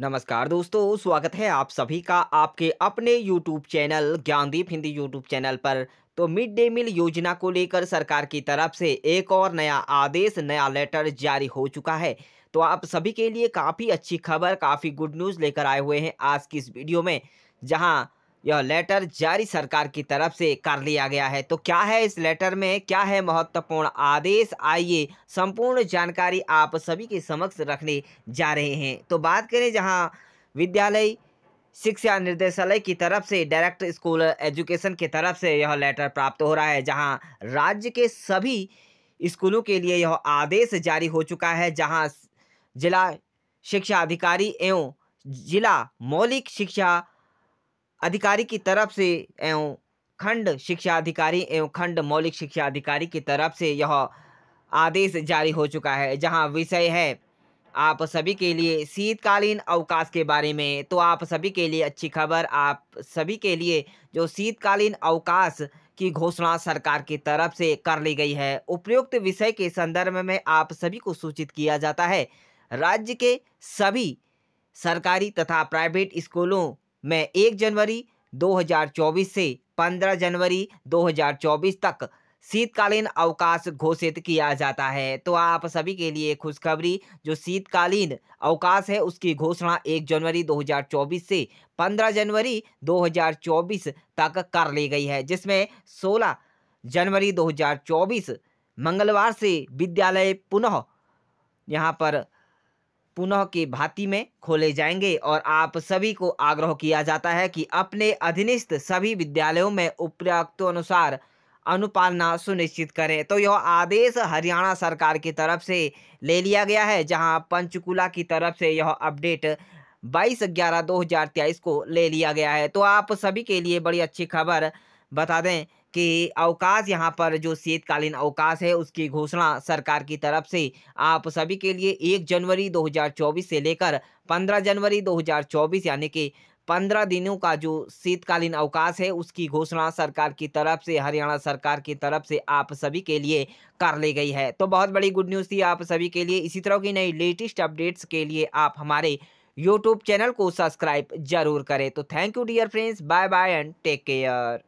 नमस्कार दोस्तों स्वागत है आप सभी का आपके अपने YouTube channel Gyandeep Hindi YouTube channel पर तो मिड डे मील योजना को लेकर सरकार की तरफ से एक और नया आदेश नया लेटर जारी हो चुका है तो आप सभी के लिए काफ़ी अच्छी खबर काफ़ी गुड न्यूज़ लेकर आए हुए हैं आज की इस वीडियो में जहां यह लेटर जारी सरकार की तरफ से कर लिया गया है तो क्या है इस लेटर में क्या है महत्वपूर्ण आदेश आइए संपूर्ण जानकारी आप सभी के समक्ष रखने जा रहे हैं तो बात करें जहां विद्यालय शिक्षा निर्देशालय की तरफ से डायरेक्ट स्कूल एजुकेशन की तरफ से यह लेटर प्राप्त हो रहा है जहां राज्य के सभी स्कूलों के लिए यह आदेश जारी हो चुका है जहाँ जिला शिक्षा अधिकारी एवं जिला मौलिक शिक्षा अधिकारी की तरफ से एवं खंड शिक्षा अधिकारी एवं खंड मौलिक शिक्षा अधिकारी की तरफ से यह आदेश जारी हो चुका है जहां विषय है आप सभी के लिए शीतकालीन अवकाश के बारे में तो आप सभी के लिए अच्छी खबर आप सभी के लिए जो शीतकालीन अवकाश की घोषणा सरकार की तरफ से कर ली गई है उपयुक्त विषय के संदर्भ में आप सभी को सूचित किया जाता है राज्य के सभी सरकारी तथा प्राइवेट स्कूलों में एक जनवरी 2024 से 15 जनवरी 2024 तक शीतकालीन अवकाश घोषित किया जाता है तो आप सभी के लिए खुशखबरी जो शीतकालीन अवकाश है उसकी घोषणा 1 जनवरी 2024 से 15 जनवरी 2024 तक कर ली गई है जिसमें 16 जनवरी 2024 मंगलवार से विद्यालय पुनः यहाँ पर पुनः की भांति में खोले जाएंगे और आप सभी को आग्रह किया जाता है कि अपने अधीनस्थ सभी विद्यालयों में अनुसार अनुपालना सुनिश्चित करें तो यह आदेश हरियाणा सरकार की तरफ से ले लिया गया है जहां पंचकुला की तरफ से यह अपडेट 22 ग्यारह 2023 को ले लिया गया है तो आप सभी के लिए बड़ी अच्छी खबर बता दें कि अवकाश यहाँ पर जो शीतकालीन अवकाश है उसकी घोषणा सरकार की तरफ से आप सभी के लिए एक जनवरी 2024 से लेकर 15 जनवरी 2024 यानी कि पंद्रह दिनों का जो शीतकालीन अवकाश है उसकी घोषणा सरकार की तरफ से हरियाणा सरकार की तरफ से आप सभी के लिए कर ली गई है तो बहुत बड़ी गुड न्यूज़ थी आप सभी के लिए इसी तरह की नई लेटेस्ट अपडेट्स के लिए आप हमारे यूट्यूब चैनल को सब्सक्राइब जरूर करें तो thank you dear friends bye bye and take care